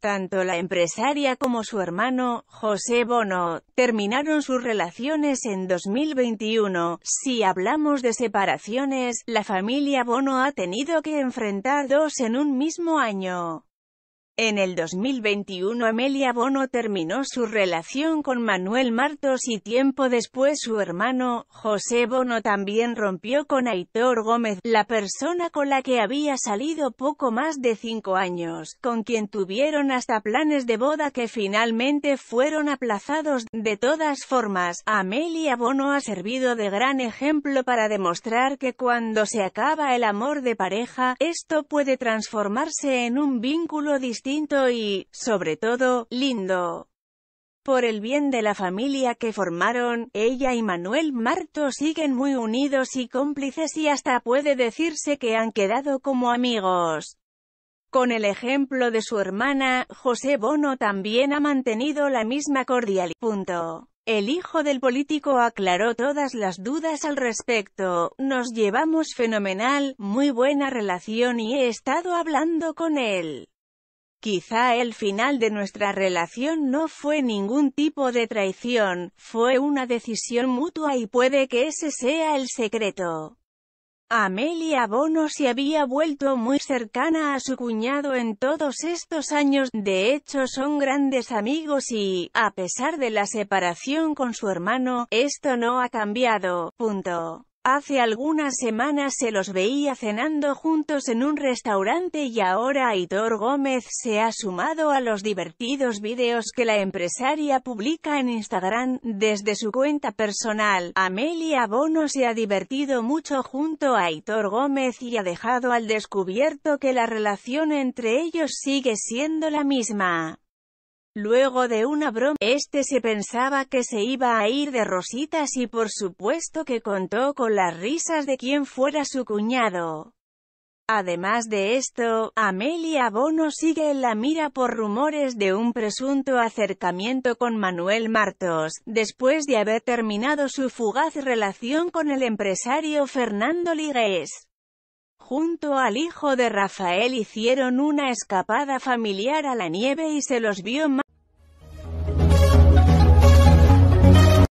Tanto la empresaria como su hermano, José Bono, terminaron sus relaciones en 2021. Si hablamos de separaciones, la familia Bono ha tenido que enfrentar dos en un mismo año. En el 2021 Amelia Bono terminó su relación con Manuel Martos y tiempo después su hermano, José Bono también rompió con Aitor Gómez, la persona con la que había salido poco más de cinco años, con quien tuvieron hasta planes de boda que finalmente fueron aplazados. De todas formas, Amelia Bono ha servido de gran ejemplo para demostrar que cuando se acaba el amor de pareja, esto puede transformarse en un vínculo distinto y, sobre todo, lindo. Por el bien de la familia que formaron, ella y Manuel Marto siguen muy unidos y cómplices y hasta puede decirse que han quedado como amigos. Con el ejemplo de su hermana, José Bono también ha mantenido la misma cordialidad. El hijo del político aclaró todas las dudas al respecto, nos llevamos fenomenal, muy buena relación y he estado hablando con él. Quizá el final de nuestra relación no fue ningún tipo de traición, fue una decisión mutua y puede que ese sea el secreto. Amelia Bono se había vuelto muy cercana a su cuñado en todos estos años, de hecho son grandes amigos y, a pesar de la separación con su hermano, esto no ha cambiado, punto. Hace algunas semanas se los veía cenando juntos en un restaurante y ahora Aitor Gómez se ha sumado a los divertidos vídeos que la empresaria publica en Instagram, desde su cuenta personal. Amelia Bono se ha divertido mucho junto a Aitor Gómez y ha dejado al descubierto que la relación entre ellos sigue siendo la misma. Luego de una broma, este se pensaba que se iba a ir de rositas y por supuesto que contó con las risas de quien fuera su cuñado. Además de esto, Amelia Bono sigue en la mira por rumores de un presunto acercamiento con Manuel Martos, después de haber terminado su fugaz relación con el empresario Fernando Ligués junto al hijo de Rafael hicieron una escapada familiar a la nieve y se los vio más